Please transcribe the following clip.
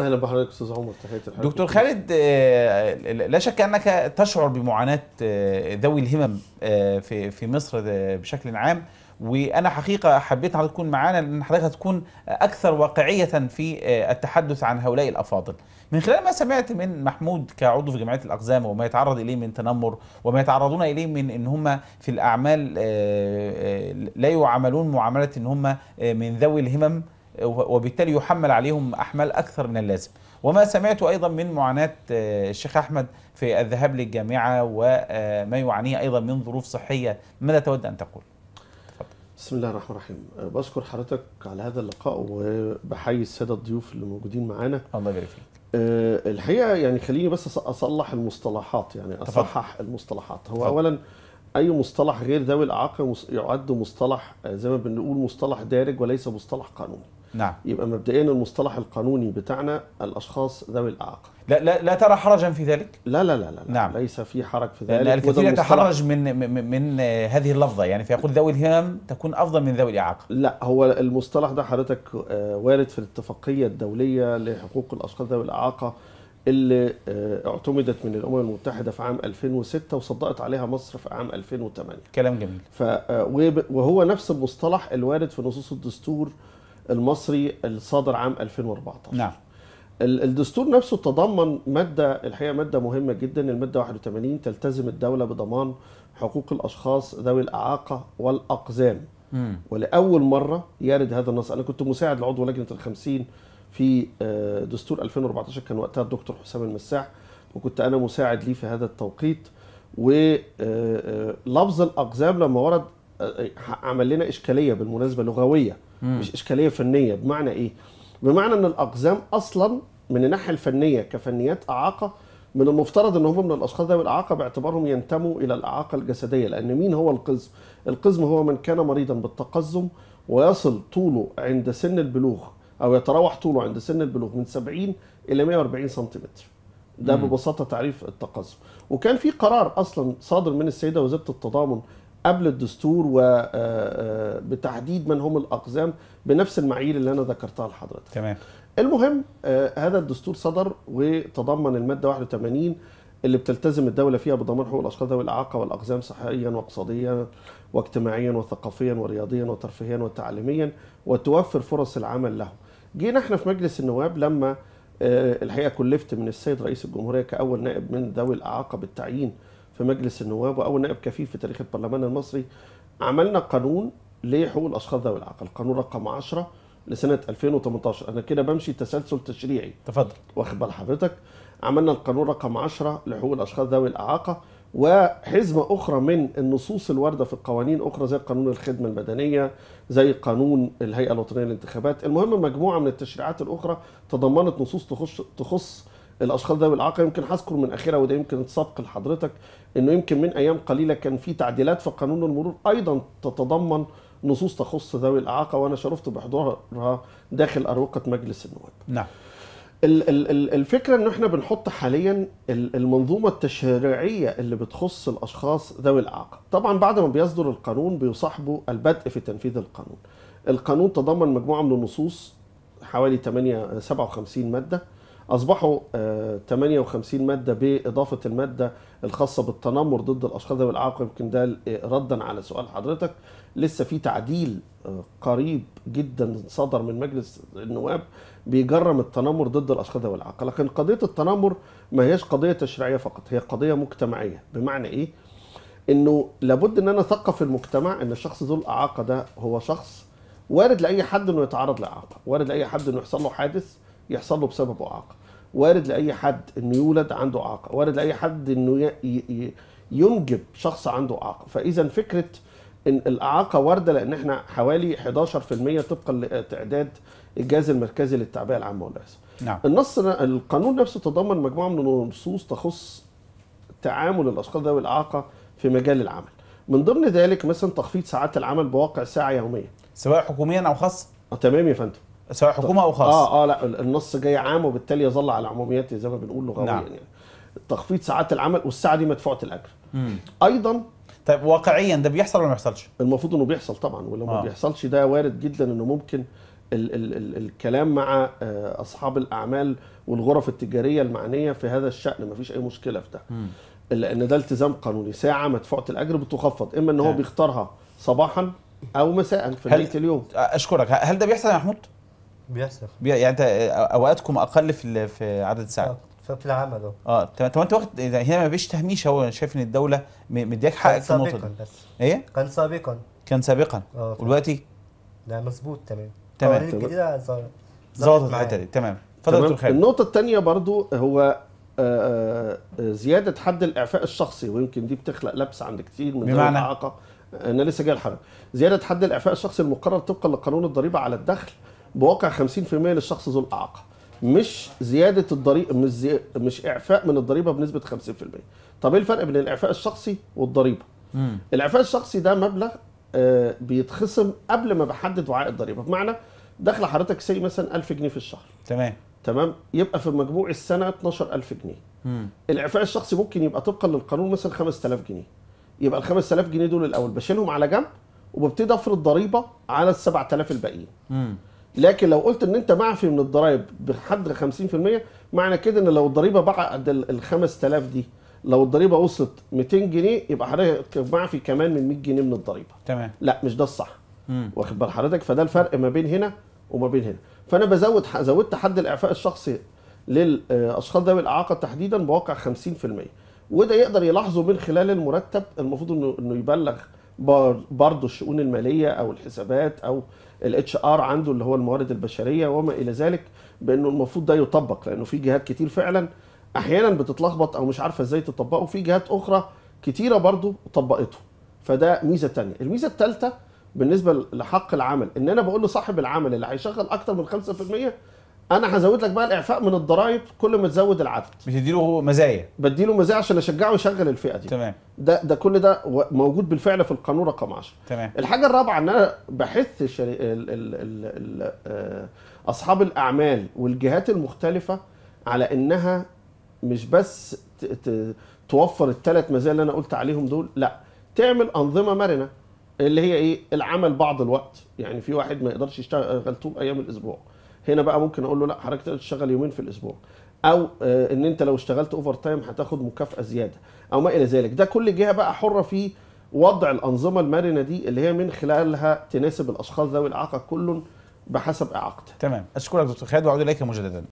اهلا بحضرتك استاذ عمر تحياتي لحضرتك دكتور خالد آه، لا شك انك تشعر بمعاناه آه، ذوي الهمم آه، في في مصر بشكل عام وانا حقيقه حبيت حضرتك تكون معانا لان حضرتك هتكون اكثر واقعيه في التحدث عن هؤلاء الافاضل. من خلال ما سمعت من محمود كعضو في جمعيه الاقزام وما يتعرض اليه من تنمر وما يتعرضون اليه من ان هم في الاعمال لا يعاملون معامله ان هم من ذوي الهمم وبالتالي يحمل عليهم احمال اكثر من اللازم وما سمعت ايضا من معاناه آه، الشيخ احمد في الذهاب للجامعه وما آه، يعانيه ايضا من ظروف صحيه ماذا تود ان تقول بسم الله الرحمن الرحيم آه، بشكر حضرتك على هذا اللقاء وبحيي الساده الضيوف اللي موجودين معانا الله يبارك فيك أه الحقيقه يعني خليني بس اصلح المصطلحات يعني اصحح طبعا. المصطلحات هو طبعا. اولا اي مصطلح غير ذوي الاعاقه يعد مصطلح زي ما بنقول مصطلح دارج وليس مصطلح قانوني نعم يبقى مبدئيا المصطلح القانوني بتاعنا الاشخاص ذوي الاعاقه لا لا لا ترى حرجا في ذلك؟ لا لا لا لا نعم ليس في حرج في ذلك لأن الكثير يتحرج من من هذه اللفظه يعني فيقول ذوي الهمم تكون افضل من ذوي الاعاقه لا هو المصطلح ده حضرتك آه، وارد في الاتفاقيه الدوليه لحقوق الاشخاص ذوي الاعاقه اللي آه، اعتمدت من الامم المتحده في عام 2006 وصدقت عليها مصر في عام 2008 كلام جميل ف آه، وهو نفس المصطلح الوارد في نصوص الدستور المصري الصادر عام 2014 نعم الدستور نفسه تضمن ماده الحقيقه ماده مهمه جدا الماده 81 تلتزم الدوله بضمان حقوق الاشخاص ذوي الاعاقه والاقزام ولاول مره يرد هذا النص انا كنت مساعد لعضو لجنه ال50 في آه، دستور 2014 كان وقتها الدكتور حسام المساح وكنت انا مساعد ليه في هذا التوقيت ولفظ آه، آه، الاقزام لما ورد عمل لنا اشكاليه بالمناسبه لغويه مم. مش اشكاليه فنيه بمعنى ايه؟ بمعنى ان الاقزام اصلا من الناحيه الفنيه كفنيات اعاقه من المفترض ان هم من الاشخاص ذوي الاعاقه باعتبارهم ينتموا الى الاعاقه الجسديه لان مين هو القزم؟ القزم هو من كان مريضا بالتقزم ويصل طوله عند سن البلوغ او يتراوح طوله عند سن البلوغ من 70 الى 140 سنتيمتر. ده ببساطه تعريف التقزم وكان في قرار اصلا صادر من السيده وزيره التضامن قبل الدستور وبتحديد آه، آه، من هم الاقزام بنفس المعايير اللي انا ذكرتها لحضرتك. تمام. المهم آه، هذا الدستور صدر وتضمن الماده 81 اللي بتلتزم الدولة فيها بضمان حقوق الأشخاص ذوي الإعاقة والأقزام صحيا واقتصاديا واجتماعيا وثقافيا ورياضيا وترفيهيا وتعليميا وتوفر فرص العمل لهم. جينا احنا في مجلس النواب لما الحقيقة كلفت من السيد رئيس الجمهورية كأول نائب من ذوي الإعاقة بالتعيين في مجلس النواب واول نائب كفيف في تاريخ البرلمان المصري عملنا قانون لحقوق الاشخاص ذوي العقل القانون رقم 10 لسنه 2018 انا كده بمشي تسلسل تشريعي تفضل واخد بال حضرتك عملنا القانون رقم 10 لحقوق الاشخاص ذوي الاعاقه وحزمة أخرى من النصوص الواردة في القوانين أخرى زي قانون الخدمة المدنية زي قانون الهيئة الوطنية للانتخابات المهم مجموعة من التشريعات الأخرى تضمنت نصوص تخص, تخص الاشخاص ذوي الاعاقه يمكن هذكر من اخرها وده يمكن تسبق لحضرتك انه يمكن من ايام قليله كان في تعديلات في قانون المرور ايضا تتضمن نصوص تخص ذوي الاعاقه وانا شرفت بحضورها داخل اروقه مجلس النواب. نعم. الفكره ان احنا بنحط حاليا المنظومه التشريعيه اللي بتخص الاشخاص ذوي الاعاقه طبعا بعد ما بيصدر القانون بيصاحبه البدء في تنفيذ القانون القانون تضمن مجموعه من النصوص حوالي 8 57 ماده اصبحوا 58 آه، ماده باضافه الماده الخاصه بالتنمر ضد الاشخاص ذوي الاعاقه يمكن ده ردا على سؤال حضرتك لسه في تعديل آه، قريب جدا صدر من مجلس النواب بيجرم التنمر ضد الاشخاص ذوي الاعاقه لكن قضيه التنمر ما هيش قضيه تشريعيه فقط هي قضيه مجتمعيه بمعنى ايه انه لابد ان انا اثقف المجتمع ان الشخص ذو الاعاقه ده هو شخص وارد لاي حد انه يتعرض لاعاقه وارد لاي حد انه يحصل له حادث يحصل له بسببه اعاقه وارد لاي حد انه يولد عنده اعاقه وارد لاي حد انه ينجب شخص عنده اعاقه فاذا فكره ان الاعاقه وارده لان احنا حوالي 11% طبقا لتعداد الجهاز المركزي للتعبئه العامه والارث نعم. النص القانون نفسه تضمن مجموعه من النصوص تخص تعامل الاشخاص ذوي الاعاقه في مجال العمل من ضمن ذلك مثلا تخفيض ساعات العمل بواقع ساعه يوميه سواء حكوميا او خاص آه، تمام يا فندم سواء حكومه او خاص اه اه لا النص جاي عام وبالتالي يظل على عموميته زي ما بنقول لغويا نعم. يعني تخفيض ساعات العمل والساعه دي مدفوعه الاجر ايضا طيب واقعيا ده بيحصل ولا ما بيحصلش؟ المفروض انه بيحصل طبعا ولو ما آه. بيحصلش ده وارد جدا انه ممكن ال ال ال الكلام مع آه، اصحاب الاعمال والغرف التجاريه المعنيه في هذا الشان ما فيش اي مشكله في ده لان ده التزام قانوني ساعه مدفوعه الاجر بتخفض اما ان هو آه. بيختارها صباحا او مساء في نهايه اليوم اشكرك هل ده بيحصل يا محمود؟ بيحصل يعني انت اوقاتكم اقل في في عدد الساعات آه، في العمل اه اه طب انت واخد هنا ما فيش تهميش هو انا شايف ان الدوله مدياك حقك في النقطه دي بس ايه؟ كان سابقا كان سابقا اه ودلوقتي؟ لا مظبوط تمام تمام الجديده ظبطت الحته دي تمام اتفضل دكتور خالد النقطه الثانيه برضو هو آه، آه، زياده حد الاعفاء الشخصي ويمكن دي بتخلق لبس عند كتير من بمعنى الاعاقه انا لسه جاي الحركه زياده حد الاعفاء الشخصي المقرر طبقا لقانون الضريبه على الدخل بواقع 50% للشخص ذو الاعاقه مش زياده الضريبه مش زي... مش اعفاء من الضريبه بنسبه 50% طب ايه الفرق بين الاعفاء الشخصي والضريبه مم. الاعفاء الشخصي ده مبلغ آه، بيتخصم قبل ما بحدد وعاء الضريبه بمعنى دخل حضرتك سي مثلا 1000 جنيه في الشهر تمام تمام يبقى في مجموع السنه 12000 جنيه مم. الاعفاء الشخصي ممكن يبقى طبقا للقانون مثلا 5000 جنيه يبقى ال 5000 جنيه دول الاول بشيلهم على جنب وببتدي افرض ضريبه على ال 7000 الباقيين لكن لو قلت ان انت معفي من الضرائب بحد 50% معنى كده ان لو الضريبه بعد ال 5000 دي لو الضريبه وصلت 200 جنيه يبقى حضرتك معفي كمان من 100 جنيه من الضريبه تمام لا مش ده الصح واخد بال حضرتك فده الفرق ما بين هنا وما بين هنا فانا بزود زودت حد الاعفاء الشخصي للاشخاص ذوي الاعاقه تحديدا بواقع 50% وده يقدر يلاحظه من خلال المرتب المفروض انه انه يبلغ برضه الشؤون الماليه او الحسابات او الاتش ار عنده اللي هو الموارد البشريه وما الى ذلك بانه المفروض ده يطبق لانه في جهات كتير فعلا احيانا بتتلخبط او مش عارفه ازاي تطبقه وفي جهات اخرى كتيره برضو طبقته فده ميزه تانية الميزه الثالثه بالنسبه لحق العمل ان انا بقول لصاحب العمل اللي هيشغل اكتر من 5% انا هزود لك بقى الاعفاء من الضرائب كل ما تزود العدد بتديله مزايا بديله مزايا عشان اشجعه يشغل الفئه دي تمام ده ده كل ده موجود بالفعل في القانون رقم 10 تمام الحاجه الرابعه ان انا بحث الشري... ال... ال... ال... ال... آه، اصحاب الاعمال والجهات المختلفه على انها مش بس ت... ت... توفر الثلاث مزايا اللي انا قلت عليهم دول لا تعمل انظمه مرنه اللي هي ايه العمل بعض الوقت يعني في واحد ما يقدرش يشتغل طول ايام الاسبوع هنا بقى ممكن اقول له لا حضرتك تقدر تشتغل يومين في الاسبوع او آه، ان انت لو اشتغلت اوفر تايم هتاخد مكافاه زياده او ما الى ذلك ده كل جهه بقى حره في وضع الانظمه المرنه دي اللي هي من خلالها تناسب الاشخاص ذوي الاعاقه كل بحسب اعاقته تمام اشكرك دكتور خالد واعود اليك مجددا